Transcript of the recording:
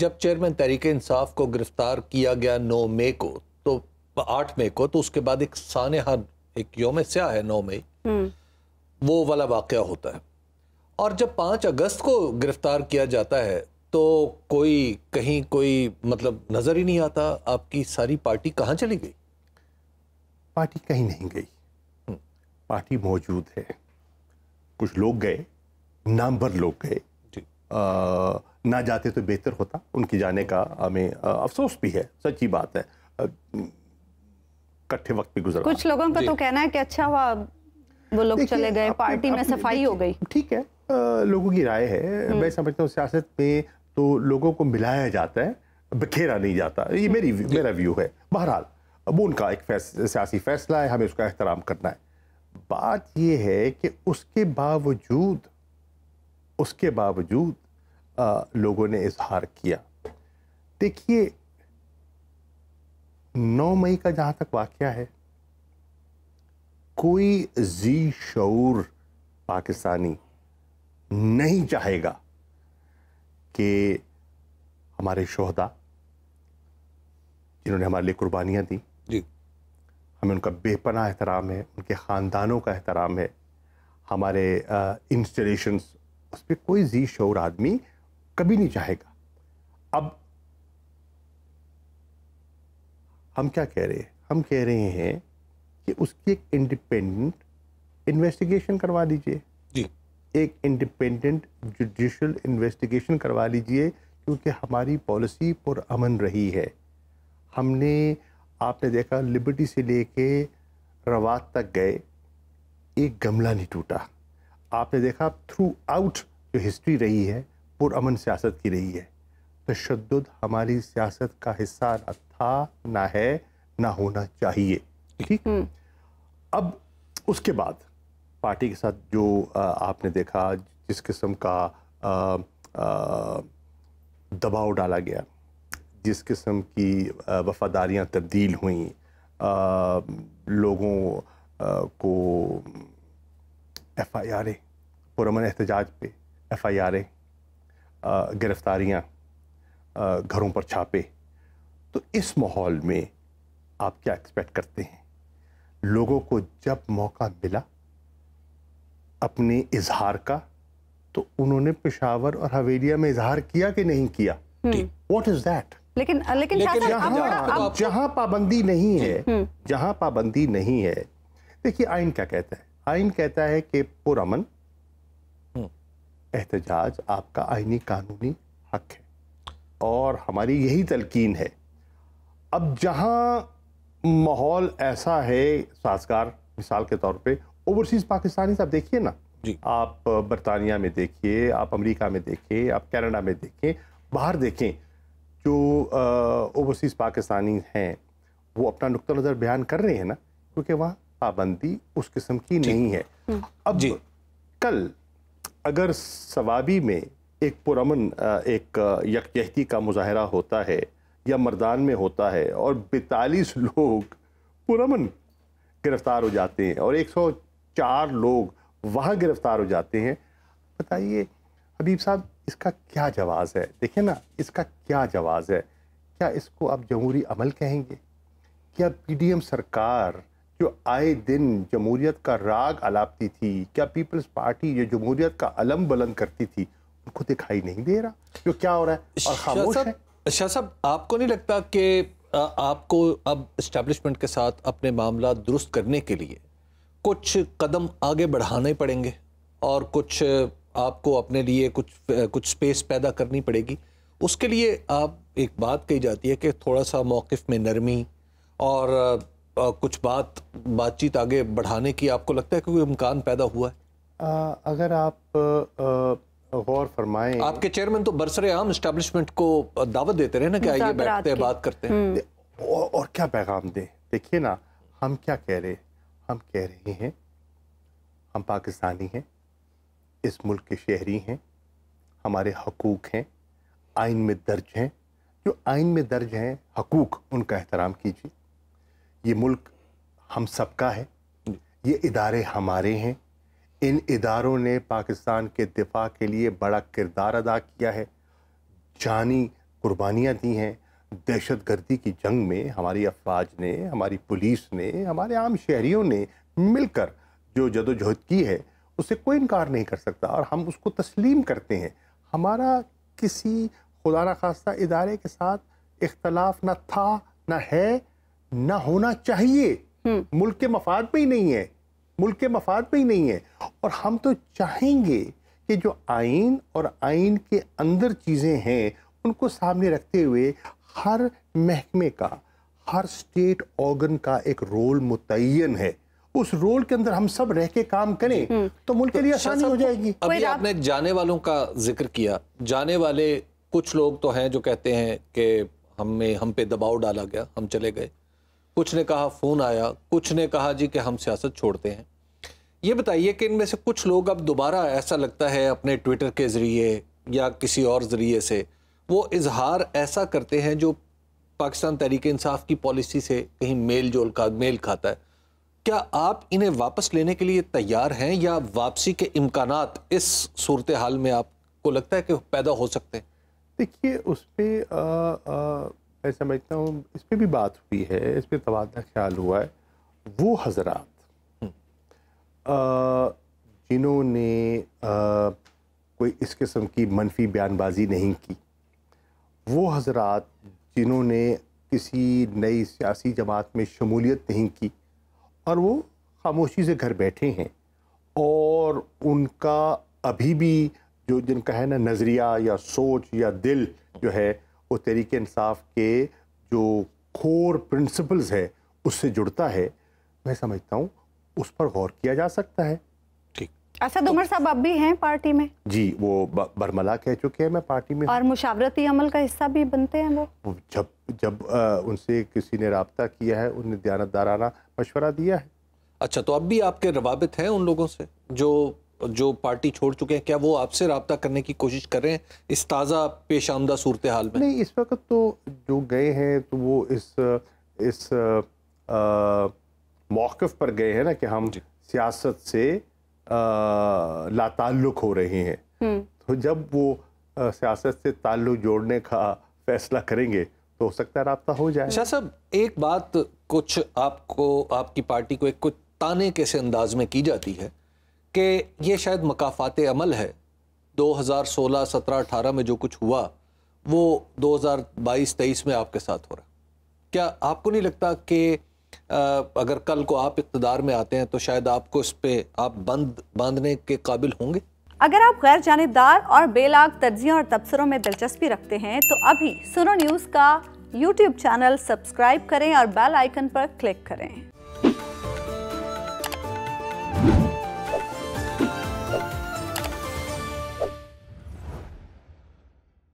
जब चेयरमैन तहरीक इंसाफ को गिरफ्तार किया गया नौ मई को तो आठ मई को तो उसके बाद एक सानहा एक योम स्या है नौ मई हम्म। वो वाला वाक़ होता है और जब पाँच अगस्त को गिरफ्तार किया जाता है तो कोई कहीं कोई मतलब नज़र ही नहीं आता आपकी सारी पार्टी कहाँ चली गई पार्टी कहीं नहीं गई हम्म। पार्टी मौजूद है कुछ लोग गए नामवर लोग गए ना जाते तो बेहतर होता उनके जाने का हमें अफसोस भी है सच्ची बात है कट्ठे वक्त भी गुजर कुछ लोगों का तो कहना है कि अच्छा हुआ वो लोग चले गए पार्टी में सफाई हो गई ठीक है लोगों की राय है हम्म। मैं समझता हूँ सियासत में तो लोगों को मिलाया जाता है बखेरा नहीं जाता ये हम्म। मेरी मेरा व्यू है बहरहाल अब उनका एक सियासी फैसला है हमें उसका एहतराम करना है बात यह है कि उसके बावजूद उसके बावजूद लोगों ने इजहार किया देखिए 9 मई का जहाँ तक वाक़ है कोई जी शूर पाकिस्तानी नहीं चाहेगा कि हमारे शहदा जिन्होंने हमारे लिए कुर्बानियाँ दी जी हमें उनका बेपना एहतराम है उनके ख़ानदानों का एहतराम है हमारे इंस्टॉलेशंस उस पर कोई जी शूर आदमी कभी नहीं चाहेगा अब हम क्या कह रहे हैं हम कह रहे हैं कि उसकी एक इंडिपेंडेंट इन्वेस्टिगेशन करवा दीजिए जी एक इंडिपेंडेंट जुडिशल इन्वेस्टिगेशन करवा लीजिए क्योंकि हमारी पॉलिसी अमन रही है हमने आपने देखा लिबर्टी से लेके रवात तक गए एक गमला नहीं टूटा आपने देखा थ्रू आउट जो हिस्ट्री रही है पुरान सियासत की रही है तशद हमारी सियासत का हिस्सा ना था ना है ना होना चाहिए ठीक हम्म। अब उसके बाद पार्टी के साथ जो आपने देखा जिस किस्म का आ, आ, दबाव डाला गया जिस किस्म की वफादारियां तब्दील हुई लोगों को एफ आई आर एमन एहतजाज पे एफ आई आर गिरफ्तारियां घरों पर छापे तो इस माहौल में आप क्या एक्सपेक्ट करते हैं लोगों को जब मौका मिला अपने इजहार का तो उन्होंने पेशावर और हवेलिया में इजहार किया कि नहीं किया वॉट इज दैट लेकिन लेकिन, लेकिन जहाँ तो- जहाँ पाबंदी नहीं है हम्म। जहाँ पाबंदी नहीं है देखिए आइन क्या कहता है आइन कहता है कि पुरमन एहतजाज आपका आइनी कानूनी हक है और हमारी यही तलकिन है अब जहाँ माहौल ऐसा है साजगार मिसाल के तौर पे ओवरसीज़ पाकिस्तानी आप देखिए ना जी आप बरतानिया में देखिए आप अमेरिका में देखिए आप कनाडा में देखें बाहर देखें जो ओवरसीज़ पाकिस्तानी हैं वो अपना नुक़ नज़र बयान कर रहे हैं ना क्योंकि वहाँ पाबंदी उस किस्म की नहीं है हम्म। अब जी कल अगर सवाबी में एक पुरमन एक यकजहती का मुजाहरा होता है या मर्दान में होता है और बैतालीस लोग पुरमन गिरफ्तार हो जाते हैं और 104 लोग वहाँ गिरफ्तार हो जाते हैं बताइए हबीब साहब इसका क्या जवाज़ है देखिए ना इसका क्या जवाज़ है क्या इसको आप जमहूरी अमल कहेंगे क्या पीडीएम सरकार जो आए दिन जमहूरियत का राग अलापती थी क्या पीपल्स पार्टी जो जमहूरियत का अलम बुलंद करती थी उनको दिखाई नहीं दे रहा जो क्या हो रहा है और खामोश है शाह साहब आपको नहीं लगता कि आपको अब इस्टेब्लिशमेंट के साथ अपने मामला दुरुस्त करने के लिए कुछ कदम आगे बढ़ाने पड़ेंगे और कुछ आपको अपने लिए कुछ कुछ स्पेस पैदा करनी पड़ेगी उसके लिए आप एक बात कही जाती है कि थोड़ा सा मौक़ में नरमी और आ, कुछ बात बातचीत आगे बढ़ाने की आपको लगता है कोई इम्कान पैदा हुआ है आ, अगर आप गौर फरमाएं आपके चेयरमैन तो बरसर आम इस्टेबलिशमेंट को दावत देते रहे ना कि आइए बैठते हैं बात करते हैं हम्म। और, और क्या पैगाम दें देखिए ना हम क्या कह रहे हम कह रहे हैं हम पाकिस्तानी हैं इस मुल्क के शहरी हैं हमारे हकूक़ हैं आइन में दर्ज हैं जो आइन में दर्ज हैं हकूक़ उनका एहतराम कीजिए ये मुल्क हम सबका है ये इदारे हमारे हैं इन इदारों ने पाकिस्तान के दिफा के लिए बड़ा किरदार अदा किया है जानी कुर्बानियाँ दी हैं दहशत गर्दी की जंग में हमारी अफवाज ने हमारी पुलिस ने हमारे आम शहरीों ने मिलकर जो जदोजहद की है उससे कोई इनकार नहीं कर सकता और हम उसको तस्लीम करते हैं हमारा किसी खुदा न खास्ता इदारे के साथ इख्तलाफ ना था ना है ना होना चाहिए हम्म। मुल्क के मफाद पे ही नहीं है मुल्क के मफाद पे ही नहीं है और हम तो चाहेंगे कि जो आइन और आइन के अंदर चीज़ें हैं उनको सामने रखते हुए हर महकमे का हर स्टेट ऑर्गन का एक रोल मुतन है उस रोल के अंदर हम सब रह के काम करें हम्म। तो मुल्क के लिए तो आसानी हो जाएगी अभी आपने जाने वालों का जिक्र किया जाने वाले कुछ लोग तो हैं जो कहते हैं कि हमें हम पे दबाव डाला गया हम चले गए कुछ ने कहा फ़ोन आया कुछ ने कहा जी कि हम सियासत छोड़ते हैं ये बताइए कि इनमें से कुछ लोग अब दोबारा ऐसा लगता है अपने ट्विटर के ज़रिए या किसी और ज़रिए से वो इजहार ऐसा करते हैं जो पाकिस्तान तहरीक इंसाफ की पॉलिसी से कहीं मेल जोल का मेल खाता है क्या आप इन्हें वापस लेने के लिए तैयार हैं या वापसी के इम्कान इस सूरत हाल में आपको लगता है कि पैदा हो सकते हैं देखिए उस पर मैं समझता हूँ इस पर भी बात हुई है इस पर तबादला ख्याल हुआ है वो हजरात हम्म। जिन्होंने कोई इस किस्म की मनफी बयानबाजी नहीं की वो हजरात जिन्होंने किसी नई सियासी जमात में शमूलियत नहीं की और वो खामोशी से घर बैठे हैं और उनका अभी भी जो जिनका है ना नज़रिया या सोच या दिल जो है वो तहरीक इंसाफ के जो कोर प्रिंसिपल्स है उससे जुड़ता है मैं समझता हूँ उस पर गौर किया जा सकता है असद अच्छा, उमर साहब अब भी हैं पार्टी में जी वो बरमला कह चुके हैं मैं पार्टी में और मुशावरती अमल का हिस्सा भी बनते हैं वो जब जब आ, उनसे किसी ने रबता किया है उन्हें दयानत दाराना मशवरा दिया है अच्छा तो अब भी आपके रवाबित हैं उन लोगों से जो जो पार्टी छोड़ चुके हैं क्या वो आपसे रबता करने की कोशिश कर रहे हैं इस ताज़ा पेश आमदा सूरत हाल में नहीं इस वक्त तो जो गए हैं तो वो इस इस मौक़ पर गए हैं ना कि हम सियासत से लाताल्लुक हो रहे हैं हम्म। तो जब वो सियासत से ताल्लुक जोड़ने का फैसला करेंगे तो हो सकता है रबता हो जाए शाह साहब एक बात कुछ आपको आपकी पार्टी को एक कुछ ताने कैसे अंदाज में की जाती है कि ये शायद मकाफात अमल है 2016, 17, 18 में जो कुछ हुआ वो 2022, हज़ार में आपके साथ हो रहा क्या आपको नहीं लगता कि अगर कल को आप इकतदार में आते हैं तो शायद आपको इस पर आप बंद बांधने के काबिल होंगे अगर आप गैर जानबदार और बेलाग तर्जियों और तबसरों में दिलचस्पी रखते हैं तो अभी सुनो न्यूज़ का यूट्यूब चैनल सब्सक्राइब करें और बेल आइकन पर क्लिक करें